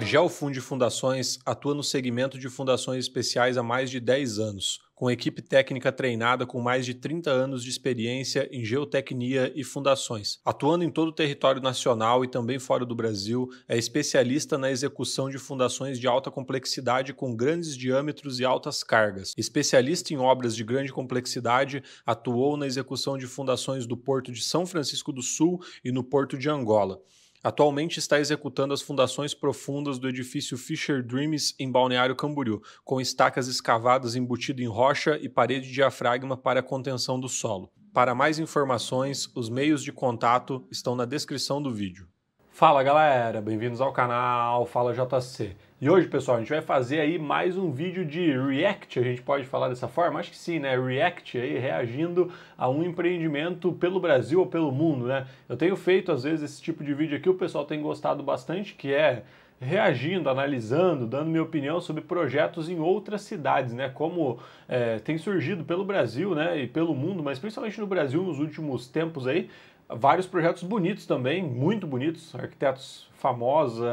A Geofund Fundações atua no segmento de fundações especiais há mais de 10 anos, com equipe técnica treinada com mais de 30 anos de experiência em geotecnia e fundações. Atuando em todo o território nacional e também fora do Brasil, é especialista na execução de fundações de alta complexidade com grandes diâmetros e altas cargas. Especialista em obras de grande complexidade, atuou na execução de fundações do Porto de São Francisco do Sul e no Porto de Angola. Atualmente está executando as fundações profundas do edifício Fisher Dreams em Balneário Camboriú, com estacas escavadas embutido em rocha e parede de diafragma para contenção do solo. Para mais informações, os meios de contato estão na descrição do vídeo. Fala galera, bem-vindos ao canal Fala JC. E hoje, pessoal, a gente vai fazer aí mais um vídeo de React, a gente pode falar dessa forma? Acho que sim, né? React aí reagindo a um empreendimento pelo Brasil ou pelo mundo, né? Eu tenho feito às vezes esse tipo de vídeo aqui, o pessoal tem gostado bastante, que é reagindo, analisando, dando minha opinião sobre projetos em outras cidades, né? Como é, tem surgido pelo Brasil, né? E pelo mundo, mas principalmente no Brasil nos últimos tempos aí, vários projetos bonitos também, muito bonitos, arquitetos famosos,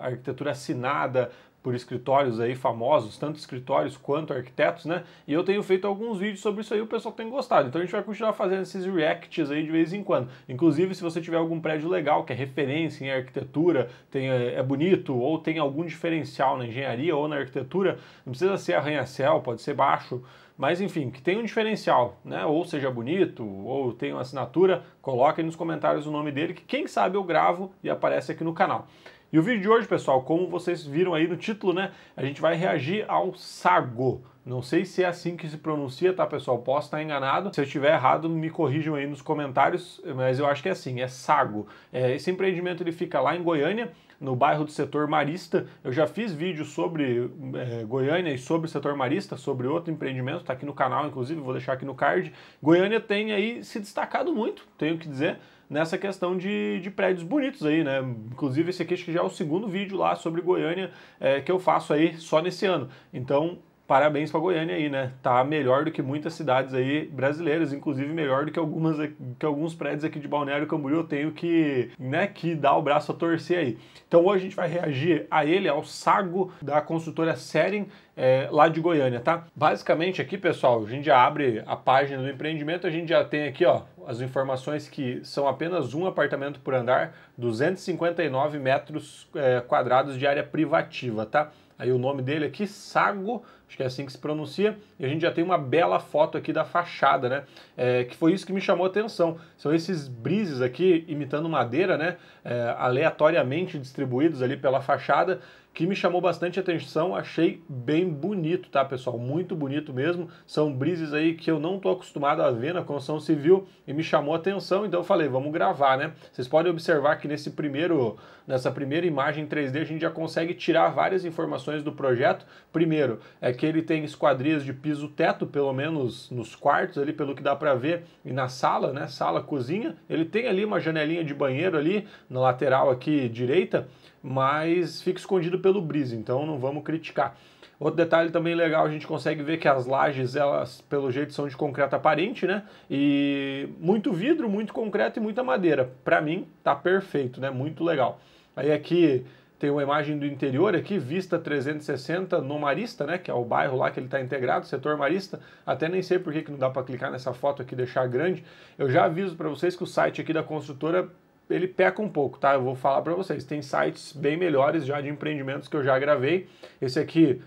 arquitetura assinada, por escritórios aí famosos, tanto escritórios quanto arquitetos, né? E eu tenho feito alguns vídeos sobre isso aí, o pessoal tem gostado. Então a gente vai continuar fazendo esses reacts aí de vez em quando. Inclusive, se você tiver algum prédio legal que é referência em arquitetura, tem, é, é bonito ou tem algum diferencial na engenharia ou na arquitetura, não precisa ser arranha-céu, pode ser baixo, mas enfim, que tem um diferencial, né? Ou seja bonito, ou tem uma assinatura, coloque nos comentários o nome dele, que quem sabe eu gravo e aparece aqui no canal. E o vídeo de hoje, pessoal, como vocês viram aí no título, né? A gente vai reagir ao Sago. Não sei se é assim que se pronuncia, tá, pessoal? Posso estar enganado. Se eu estiver errado, me corrijam aí nos comentários, mas eu acho que é assim, é Sago. É, esse empreendimento ele fica lá em Goiânia no bairro do setor marista. Eu já fiz vídeo sobre é, Goiânia e sobre o setor marista, sobre outro empreendimento, está aqui no canal, inclusive, vou deixar aqui no card. Goiânia tem aí se destacado muito, tenho que dizer, nessa questão de, de prédios bonitos aí, né? Inclusive, esse aqui acho que já é o segundo vídeo lá sobre Goiânia é, que eu faço aí só nesse ano. Então, parabéns para Goiânia aí, né? Tá melhor do que muitas cidades aí brasileiras, inclusive melhor do que algumas que alguns prédios aqui de Balneário Camboriú eu tenho que, né, que dar o braço a torcer aí. Então hoje a gente vai reagir a ele, ao Sago da consultora Seren é, lá de Goiânia, tá? Basicamente aqui, pessoal, a gente já abre a página do empreendimento, a gente já tem aqui, ó, as informações que são apenas um apartamento por andar, 259 metros é, quadrados de área privativa, tá? Aí o nome dele aqui, Sago acho que é assim que se pronuncia, e a gente já tem uma bela foto aqui da fachada, né? É, que foi isso que me chamou a atenção. São esses brises aqui imitando madeira, né? É, aleatoriamente distribuídos ali pela fachada, que me chamou bastante atenção, achei bem bonito, tá, pessoal? Muito bonito mesmo. São brises aí que eu não tô acostumado a ver na construção civil e me chamou atenção, então eu falei, vamos gravar, né? Vocês podem observar que nesse primeiro, nessa primeira imagem 3D a gente já consegue tirar várias informações do projeto. Primeiro, é que ele tem esquadrias de piso teto, pelo menos nos quartos ali, pelo que dá para ver, e na sala, né? Sala, cozinha. Ele tem ali uma janelinha de banheiro ali na lateral aqui direita, mas fica escondido pelo brise, então não vamos criticar. Outro detalhe também legal, a gente consegue ver que as lajes, elas pelo jeito são de concreto aparente, né? E muito vidro, muito concreto e muita madeira. Para mim tá perfeito, né? Muito legal. Aí aqui tem uma imagem do interior aqui, vista 360 no Marista, né, que é o bairro lá que ele está integrado, setor Marista. Até nem sei por que, que não dá para clicar nessa foto aqui deixar grande. Eu já aviso para vocês que o site aqui da construtora ele peca um pouco, tá? Eu vou falar para vocês. Tem sites bem melhores já de empreendimentos que eu já gravei. Esse aqui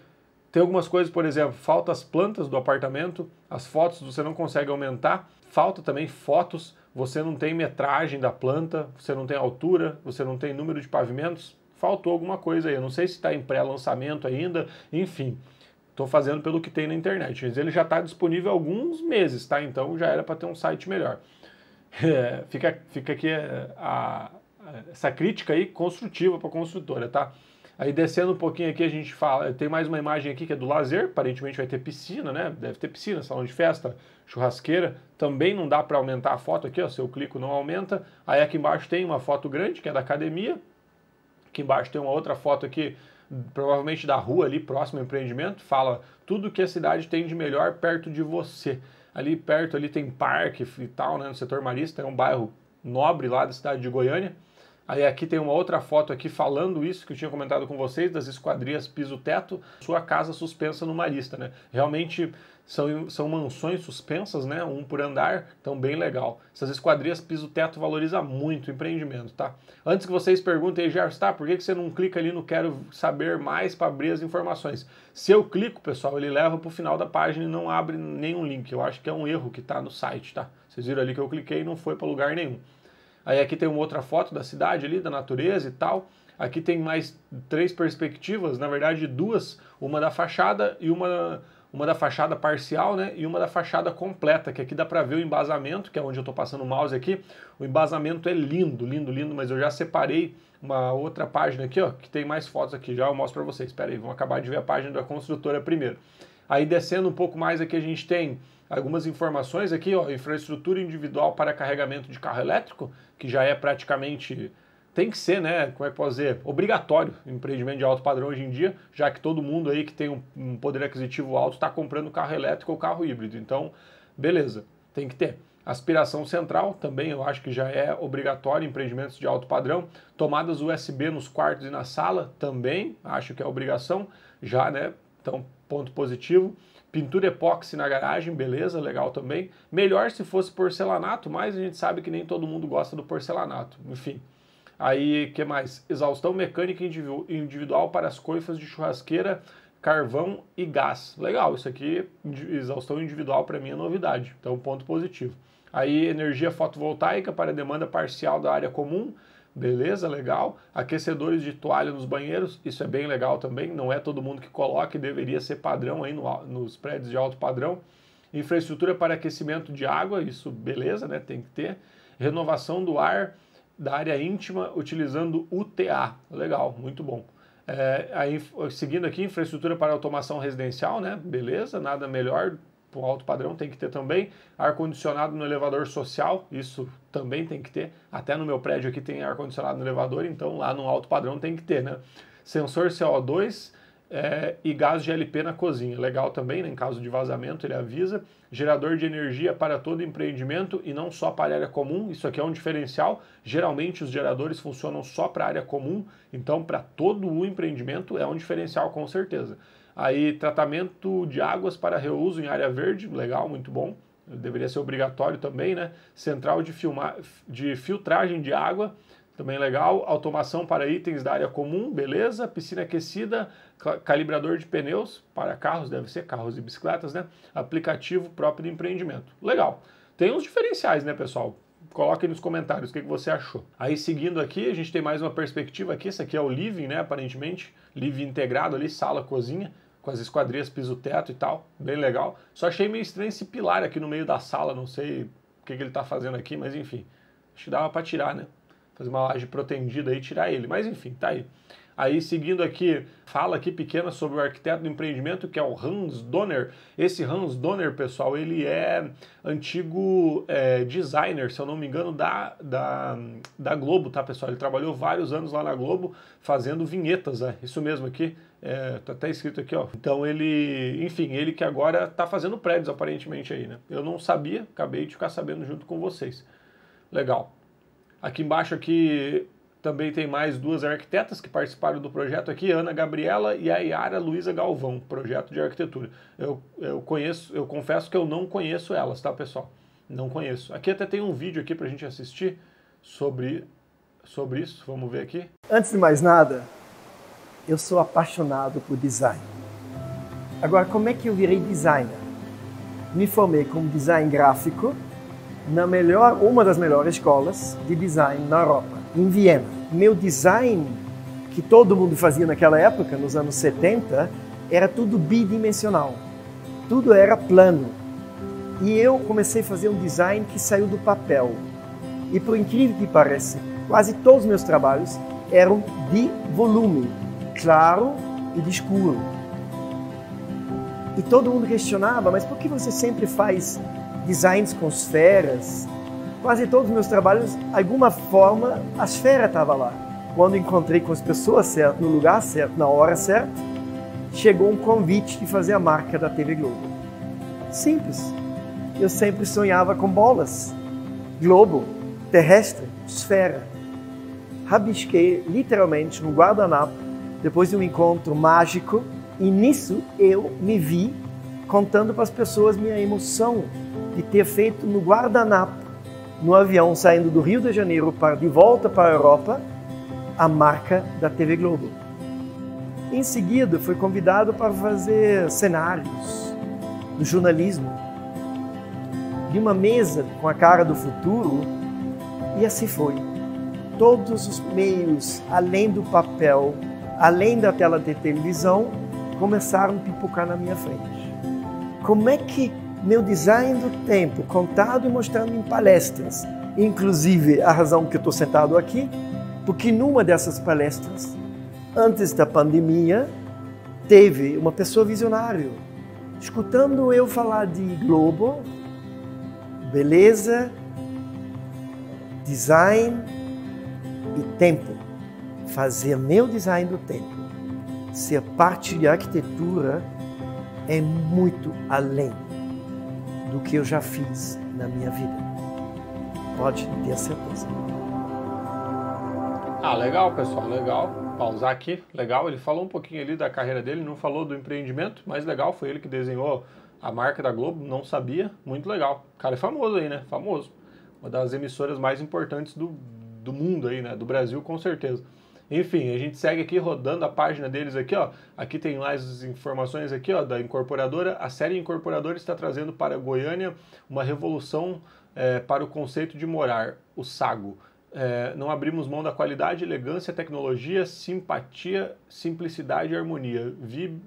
tem algumas coisas, por exemplo, falta as plantas do apartamento, as fotos você não consegue aumentar, falta também fotos, você não tem metragem da planta, você não tem altura, você não tem número de pavimentos, faltou alguma coisa aí. Eu não sei se está em pré-lançamento ainda, enfim. Estou fazendo pelo que tem na internet, mas ele já está disponível há alguns meses, tá? Então já era para ter um site melhor. fica, fica aqui eh, a, a, eh, essa crítica aí construtiva para a construtora, tá? Aí descendo um pouquinho aqui, a gente fala. Tem mais uma imagem aqui que é do lazer. Aparentemente vai ter piscina, né? Deve ter piscina, salão de festa, churrasqueira. Também não dá para aumentar a foto aqui, ó. Se eu clico, não aumenta. Aí aqui embaixo tem uma foto grande, que é da academia. Aqui embaixo tem uma outra foto aqui, provavelmente da rua ali, próximo ao empreendimento. Fala tudo que a cidade tem de melhor perto de você ali perto ali tem parque e tal, né, no setor marista, é um bairro nobre lá da cidade de Goiânia. Aí aqui tem uma outra foto aqui falando isso que eu tinha comentado com vocês, das esquadrias piso-teto, sua casa suspensa numa lista, né? Realmente são, são mansões suspensas, né? Um por andar, então bem legal. Essas esquadrias piso-teto valoriza muito o empreendimento, tá? Antes que vocês perguntem, já está, por que, que você não clica ali no quero saber mais para abrir as informações? Se eu clico, pessoal, ele leva para o final da página e não abre nenhum link. Eu acho que é um erro que está no site, tá? Vocês viram ali que eu cliquei e não foi para lugar nenhum. Aí aqui tem uma outra foto da cidade ali, da natureza e tal. Aqui tem mais três perspectivas, na verdade duas, uma da fachada e uma uma da fachada parcial, né, e uma da fachada completa, que aqui dá para ver o embasamento, que é onde eu estou passando o mouse aqui. O embasamento é lindo, lindo, lindo, mas eu já separei uma outra página aqui, ó, que tem mais fotos aqui, já eu mostro para vocês. Espera aí, vão acabar de ver a página da construtora primeiro. Aí descendo um pouco mais aqui a gente tem algumas informações aqui, ó, infraestrutura individual para carregamento de carro elétrico, que já é praticamente tem que ser, né? Como é que posso dizer? Obrigatório empreendimento de alto padrão hoje em dia, já que todo mundo aí que tem um, um poder aquisitivo alto está comprando carro elétrico ou carro híbrido. Então, beleza, tem que ter. Aspiração central também eu acho que já é obrigatório empreendimentos de alto padrão. Tomadas USB nos quartos e na sala também acho que é obrigação, já, né? Então, ponto positivo. Pintura epóxi na garagem, beleza, legal também. Melhor se fosse porcelanato, mas a gente sabe que nem todo mundo gosta do porcelanato. Enfim. Aí, que mais? Exaustão mecânica individual para as coifas de churrasqueira, carvão e gás. Legal, isso aqui, exaustão individual para mim é novidade. Então, ponto positivo. Aí, energia fotovoltaica para demanda parcial da área comum Beleza, legal. Aquecedores de toalha nos banheiros, isso é bem legal também. Não é todo mundo que coloca e deveria ser padrão aí no, nos prédios de alto padrão. Infraestrutura para aquecimento de água, isso beleza, né? Tem que ter. Renovação do ar da área íntima utilizando UTA. Legal, muito bom. É, aí, seguindo aqui, infraestrutura para automação residencial, né? Beleza, nada melhor para tipo, alto padrão tem que ter também. Ar-condicionado no elevador social, isso também tem que ter. Até no meu prédio aqui tem ar-condicionado no elevador, então lá no alto padrão tem que ter, né? Sensor CO2 é, eh, e gás GLP na cozinha. Legal também, né? em caso de vazamento, ele avisa. Gerador de energia para todo empreendimento e não só para a área comum. Isso aqui é um diferencial. Geralmente os geradores funcionam só para a área comum, então para todo o empreendimento é um diferencial com certeza. Aí, tratamento de águas para reuso em área verde, legal, muito bom. Deveria ser obrigatório também, né? Central de, filmar, de filtragem de água, também legal. Automação para itens da área comum, beleza. Piscina aquecida, calibrador de pneus para carros, deve ser carros e bicicletas, né? Aplicativo próprio do empreendimento. Legal. Tem uns diferenciais, né, pessoal? Coloque nos comentários o que, você achou. Aí seguindo aqui, a gente tem mais uma perspectiva aqui. Esse aqui é o living, né? Aparentemente, living integrado ali, sala, cozinha com as esquadrias piso-teto e tal, bem legal. Só achei meio estranho esse pilar aqui no meio da sala, não sei o que, que ele está fazendo aqui, mas enfim. Acho que dava para tirar, né? Fazer uma laje protendida e tirar ele, mas enfim, tá aí. Aí, seguindo aqui, fala aqui pequena sobre o arquiteto do empreendimento, que é o Hans Donner. Esse Hans Donner, pessoal, ele é antigo é, designer, se eu não me engano, da, da, da Globo, tá, pessoal? Ele trabalhou vários anos lá na Globo fazendo vinhetas, é isso mesmo aqui. É, tá até escrito aqui, ó. Então ele, enfim, ele que agora tá fazendo prédios aparentemente aí, né? Eu não sabia, acabei de ficar sabendo junto com vocês. Legal. Aqui embaixo aqui também tem mais duas arquitetas que participaram do projeto aqui, Ana Gabriela e a Yara Luiza Galvão, projeto de arquitetura. Eu, eu conheço, eu confesso que eu não conheço elas, tá, pessoal? Não conheço. Aqui até tem um vídeo aqui pra gente assistir sobre, sobre isso. Vamos ver aqui. Antes de mais nada, eu sou apaixonado por design. Agora, como é que eu virei designer? Me formei como design gráfico na melhor, uma das melhores escolas de design na Europa em Viena. Meu design, que todo mundo fazia naquela época, nos anos 70, era tudo bidimensional. Tudo era plano. E eu comecei a fazer um design que saiu do papel. E por incrível que pareça, quase todos os meus trabalhos eram de volume, claro e de escuro. E todo mundo questionava, mas por que você sempre faz designs com esferas? quase todos os meus trabalhos, alguma forma, a esfera estava lá. Quando encontrei com as pessoas certas, no lugar certo, na hora certa, chegou um convite de fazer a marca da TV Globo. Simples. Eu sempre sonhava com bolas. Globo, terrestre, esfera. Rabisquei literalmente no guardanapo depois de um encontro mágico e nisso eu me vi contando para as pessoas minha emoção de ter feito no guardanapo no avião saindo do Rio de Janeiro para de volta para a Europa a marca da TV Globo. Em seguida, fui convidado para fazer cenários do jornalismo. De uma mesa com a cara do futuro, e assim foi. Todos os meios, além do papel, além da tela de televisão, começaram a pipocar na minha frente. Como é que meu design do tempo contado e mostrado em palestras. Inclusive, a razão que eu estou sentado aqui, porque numa dessas palestras, antes da pandemia, teve uma pessoa visionária. Escutando eu falar de globo, beleza, design e tempo. Fazer meu design do tempo, ser parte de arquitetura, é muito além do que eu já fiz na minha vida. Pode ter certeza. Ah, legal, pessoal, legal. Pausar aqui, legal. Ele falou um pouquinho ali da carreira dele, não falou do empreendimento, mas legal, foi ele que desenhou a marca da Globo, não sabia, muito legal. O cara é famoso aí, né? Famoso. Uma das emissoras mais importantes do, do mundo aí, né? Do Brasil, com certeza. Enfim, a gente segue aqui rodando a página deles aqui, ó. Aqui tem mais informações aqui, ó, da incorporadora. A série incorporadora está trazendo para Goiânia uma revolução é, para o conceito de morar, o SAGO. É, não abrimos mão da qualidade, elegância, tecnologia, simpatia, simplicidade e harmonia. Vi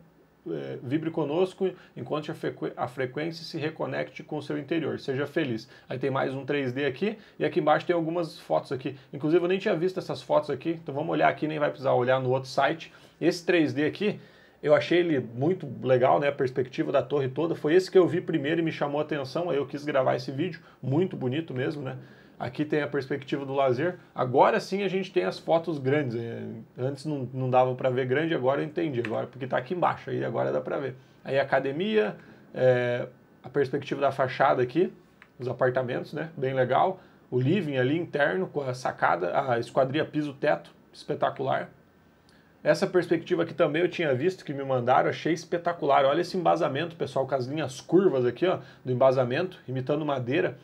é, vibre conosco enquanto a, frequ a, frequência se reconecte com o seu interior. Seja feliz. Aí tem mais um 3D aqui e aqui embaixo tem algumas fotos aqui. Inclusive eu nem tinha visto essas fotos aqui, então vamos olhar aqui, nem vai precisar olhar no outro site. Esse 3D aqui, eu achei ele muito legal, né? A perspectiva da torre toda. Foi esse que eu vi primeiro e me chamou a atenção. Aí eu quis gravar esse vídeo. Muito bonito mesmo, né? aqui tem a perspectiva do lazer. Agora sim a gente tem as fotos grandes. É, antes não, não dava para ver grande, agora eu entendi. Agora, porque está aqui embaixo, aí agora dá para ver. Aí academia, é, a perspectiva da fachada aqui, os apartamentos, né? Bem legal. O living ali interno, com a sacada, a esquadria piso-teto, espetacular. Essa perspectiva aqui também eu tinha visto que me mandaram, achei espetacular. Olha esse embasamento, pessoal, com as linhas curvas aqui, ó, do embasamento, imitando madeira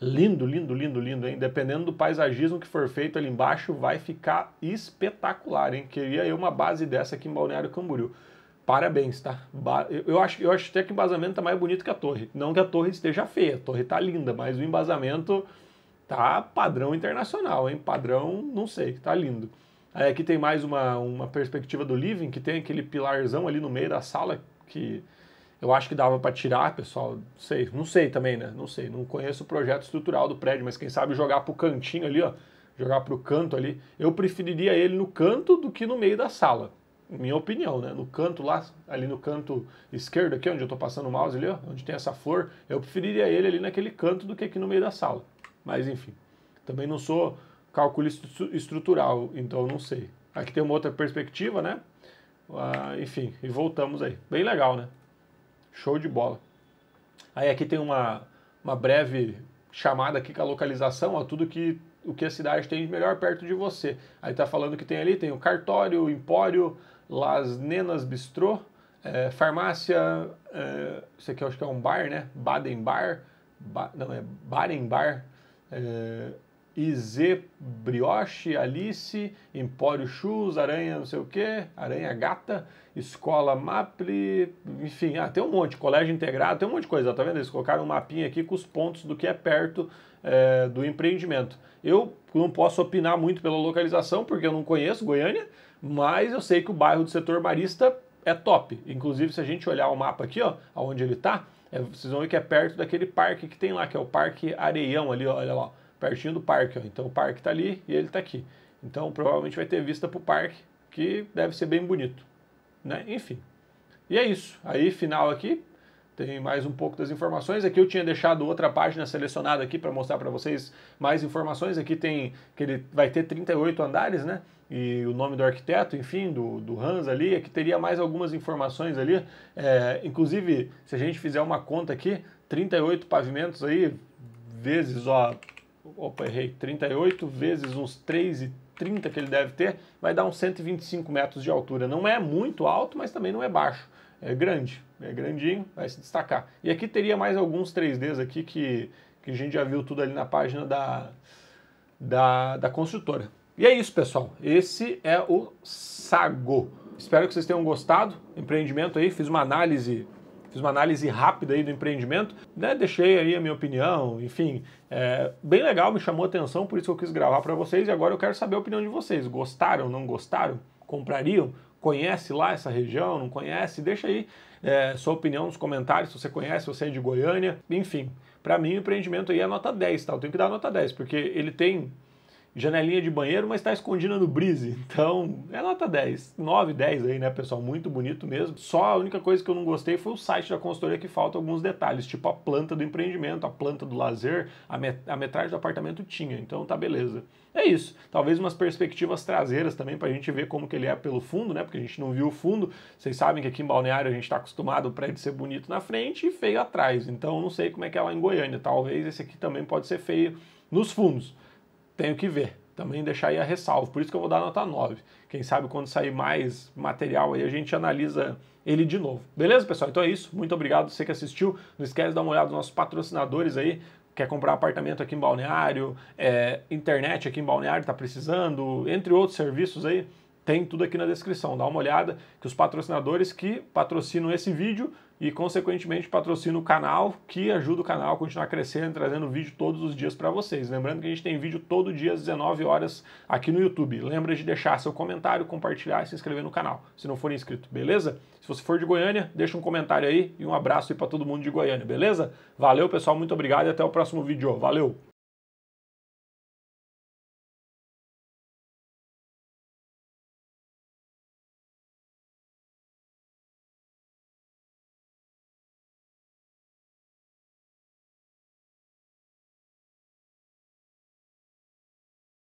lindo, lindo, lindo, lindo, hein? Dependendo do paisagismo que for feito ali embaixo, vai ficar espetacular, hein? Queria eu uma base dessa aqui em Balneário Camboriú. Parabéns, tá? Eu acho, eu acho até que o embasamento tá mais bonito que a torre. Não que a torre esteja feia, a torre tá linda, mas o embasamento tá padrão internacional, hein? Padrão, não sei, tá lindo. Aí aqui tem mais uma, uma perspectiva do living, que tem aquele pilarzão ali no meio da sala que eu acho que dava para tirar, pessoal, não sei, não sei também, né? Não sei, não conheço o projeto estrutural do prédio, mas quem sabe jogar pro cantinho ali, ó, jogar pro canto ali. Eu preferiria ele no canto do que no meio da sala. Minha opinião, né? No canto lá, ali no canto esquerdo aqui, onde eu tô passando o mouse ali, ó, onde tem essa flor, eu preferiria ele ali naquele canto do que aqui no meio da sala. Mas enfim, também não sou calculista estrutural, então não sei. Aqui tem uma outra perspectiva, né? Ah, enfim, e voltamos aí. Bem legal, né? Show de bola. Aí aqui tem uma, uma breve chamada aqui com a localização, ó, tudo que o que a cidade tem de melhor perto de você. Aí tá falando que tem ali, tem o cartório, o empório, Las Nenas Bistrô, é, farmácia, é, isso aqui eu acho que é um bar, né? Baden Bar, ba, não, é Baren Bar, é, IZ Brioche, Alice, Empório Shoes, Aranha não sei o que, Aranha Gata, Escola Maple, enfim, ah, tem um monte, Colégio Integrado, tem um monte de coisa, tá vendo? Eles colocaram um mapinha aqui com os pontos do que é perto é, do empreendimento. Eu não posso opinar muito pela localização, porque eu não conheço Goiânia, mas eu sei que o bairro do setor marista é top. Inclusive, se a gente olhar o mapa aqui, ó, aonde ele tá, é, vocês vão ver que é perto daquele parque que tem lá, que é o Parque Areião ali, ó, olha lá, ó pertinho do parque. Ó. Então o parque está ali e ele está aqui. Então provavelmente vai ter vista para o parque, que deve ser bem bonito. Né? Enfim. E é isso. Aí, final aqui, tem mais um pouco das informações. Aqui eu tinha deixado outra página selecionada aqui para mostrar para vocês mais informações. Aqui tem que ele vai ter 38 andares, né? E o nome do arquiteto, enfim, do, do Hans ali. Aqui teria mais algumas informações ali. É, inclusive, se a gente fizer uma conta aqui, 38 pavimentos aí, vezes, ó, opa, errei, 38 vezes uns 3,30 que ele deve ter, vai dar uns 125 metros de altura. Não é muito alto, mas também não é baixo. É grande, é grandinho, vai se destacar. E aqui teria mais alguns 3Ds aqui que, que a gente já viu tudo ali na página da, da, da construtora. E é isso, pessoal. Esse é o Sago. Espero que vocês tenham gostado. Empreendimento aí, fiz uma análise, fiz uma análise rápida aí do empreendimento, né? Deixei aí a minha opinião, enfim, é, bem legal, me chamou a atenção, por isso que eu quis gravar para vocês e agora eu quero saber a opinião de vocês. Gostaram, não gostaram? Comprariam? Conhece lá essa região? Não conhece? Deixa aí é, sua opinião nos comentários, se você conhece, se você é de Goiânia. Enfim, para mim o empreendimento aí é nota 10, tá? Eu tenho que dar nota 10, porque ele tem janelinha de banheiro, mas está escondida no brise. Então, é nota 10. 9, 10 aí, né, pessoal? Muito bonito mesmo. Só a única coisa que eu não gostei foi o site da consultoria que falta alguns detalhes, tipo a planta do empreendimento, a planta do lazer, a, met a metragem do apartamento tinha. Então, tá beleza. É isso. Talvez umas perspectivas traseiras também para a gente ver como que ele é pelo fundo, né? Porque a gente não viu o fundo. Vocês sabem que aqui em Balneário a gente está acostumado o prédio ser bonito na frente e feio atrás. Então, não sei como é que é lá em Goiânia. Talvez esse aqui também pode ser feio nos fundos tenho que ver. Também deixar aí a ressalva. Por isso que eu vou dar nota 9. Quem sabe quando sair mais material aí a gente analisa ele de novo. Beleza, pessoal? Então é isso. Muito obrigado você que assistiu. Não esquece de dar uma olhada nos nossos patrocinadores aí quer comprar apartamento aqui em Balneário, é, internet aqui em Balneário está precisando, entre outros serviços aí, tem tudo aqui na descrição. Dá uma olhada que os patrocinadores que patrocinam esse vídeo e, consequentemente, patrocina o canal, que ajuda o canal a continuar crescendo, trazendo vídeo todos os dias para vocês. Lembrando que a gente tem vídeo todo dia às 19 horas aqui no YouTube. Lembra de deixar seu comentário, compartilhar e se inscrever no canal, se não for inscrito, beleza? Se você for de Goiânia, deixa um comentário aí e um abraço aí para todo mundo de Goiânia, beleza? Valeu, pessoal, muito obrigado e até o próximo vídeo. Valeu!